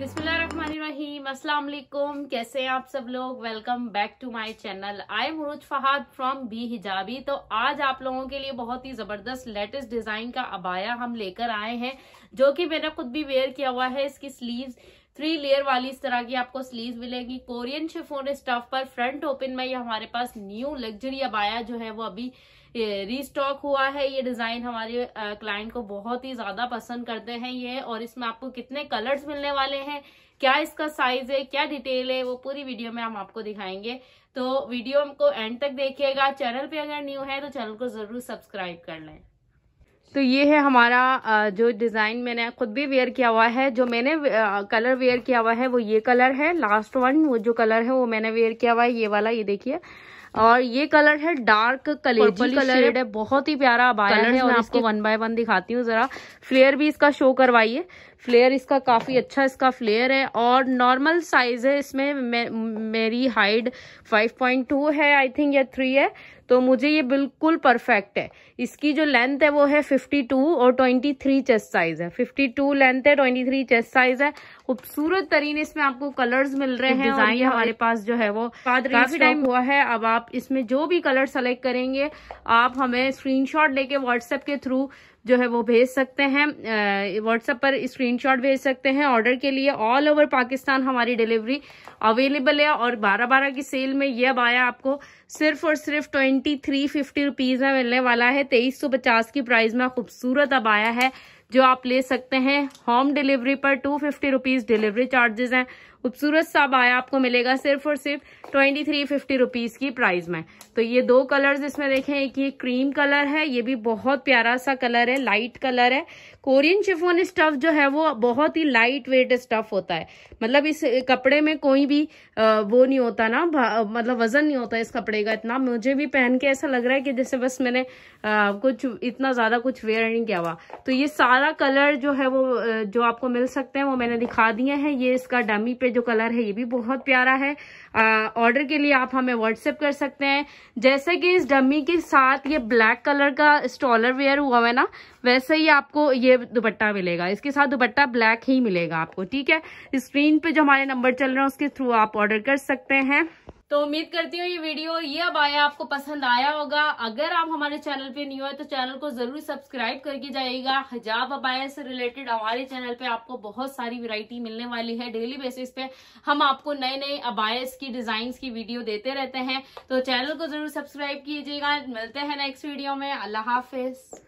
बिस्मिल्लाहिर्रहमानिर्रहीम अस्सलाम वालेकुम कैसे हैं आप सब लोग welcome back to my channel I am Urooj Fahad from B हिजाबी तो आज आप लोगों के लिए बहुत ही ज़बरदस्त लेटेस्ट डिज़ाइन का अबाया हम लेकर आए हैं जो कि मैंने खुद भी वेयर किया हुआ है इसकी स्लीव्स थ्री लेयर वाली इस तरह की आपको स्लीव मिलेगी कोरियन शिफोन स्टफ पर फ्रंट ओपन में ये हमारे पास न्यू लग्जरी अब आया जो है वो अभी रीस्टॉक हुआ है ये डिजाइन हमारे क्लाइंट को बहुत ही ज्यादा पसंद करते हैं ये और इसमें आपको कितने कलर्स मिलने वाले हैं क्या इसका साइज है क्या डिटेल है वो पूरी वीडियो में हम आपको दिखाएंगे तो वीडियो हमको एंड तक देखिएगा चैनल पे अगर न्यू है तो चैनल को जरूर सब्सक्राइब कर लें तो ये है हमारा जो डिज़ाइन मैंने खुद भी वेयर किया हुआ है जो मैंने कलर वेयर किया हुआ है वो ये कलर है लास्ट वन वो जो कलर है वो मैंने वेयर किया हुआ है ये वाला ये देखिए और ये कलर है डार्क कलेजी कलर है बहुत ही प्यारा अब आया है और आपको वन बाय वन दिखाती हूँ जरा फ्लेयर भी इसका शो करवाइए फ्लेयर इसका काफी अच्छा इसका फ्लेयर है और नॉर्मल साइज है इसमें मे, मेरी हाइट 5.2 है आई थिंक या थ्री है तो मुझे ये बिल्कुल परफेक्ट है इसकी जो लेंथ है वो है 52 और 23 चेस्ट साइज है 52 लेंथ है 23 चेस्ट साइज है खूबसूरत तरीन इसमें आपको कलर्स मिल रहे हैं और ये हमारे पास जो है वो काफी टाइम हुआ है अब आप इसमें जो भी कलर सेलेक्ट करेंगे आप हमें स्क्रीनशॉट लेके व्हाट्सएप के थ्रू जो है वो भेज सकते हैं व्हाट्सएप पर स्क्रीनशॉट भेज सकते हैं ऑर्डर के लिए ऑल ओवर पाकिस्तान हमारी डिलीवरी अवेलेबल है और बारह बारह की सेल में यह आया आपको सिर्फ और सिर्फ ट्वेंटी थ्री फिफ्टी रुपीज़ में मिलने वाला है तेईस सौ पचास की प्राइस में खूबसूरत अब आया है जो आप ले सकते हैं होम डिलीवरी पर two fifty rupees delivery charges हैं खूबसूरत सा बाया आपको मिलेगा सिर्फ और सिर्फ ट्वेंटी थ्री फिफ्टी रुपीज़ की प्राइस में तो ये दो कलर्स इसमें देखें एक ये क्रीम कलर है ये भी बहुत प्यारा सा कलर है लाइट कलर है कोरियन शिफोन स्टफ जो है वो बहुत ही लाइट वेट स्टफ होता है मतलब इस कपड़े में कोई भी वो नहीं होता ना मतलब वजन नहीं होता इस कपड़े का इतना मुझे भी पहन के ऐसा लग रहा है कि जैसे बस मैंने कुछ इतना ज़्यादा कुछ वेयर नहीं किया हुआ तो ये सारा सारा कलर जो है वो जो आपको मिल सकते हैं वो मैंने दिखा दिए हैं ये इसका डमी पे जो कलर है ये भी बहुत प्यारा है ऑर्डर के लिए आप हमें व्हाट्सएप कर सकते हैं जैसे कि इस डमी के साथ ये ब्लैक कलर का स्टॉलर वेयर हुआ है ना वैसे ही आपको ये दुपट्टा मिलेगा इसके साथ दुपट्टा ब्लैक ही मिलेगा आपको ठीक है स्क्रीन पे जो हमारे नंबर चल रहे हैं उसके थ्रू आप ऑर्डर कर सकते हैं तो उम्मीद करती हूँ ये वीडियो ये अब आया आपको पसंद आया होगा अगर आप हमारे चैनल पे न्यू है तो चैनल को जरूर सब्सक्राइब करके जाइएगा हिजाब अबाया से रिलेटेड हमारे चैनल पे आपको बहुत सारी वैरायटी मिलने वाली है डेली बेसिस पे हम आपको नए नए अबायस की डिजाइन की वीडियो देते रहते हैं तो चैनल को जरूर सब्सक्राइब कीजिएगा मिलते हैं नेक्स्ट वीडियो में अल्लाह हाफिज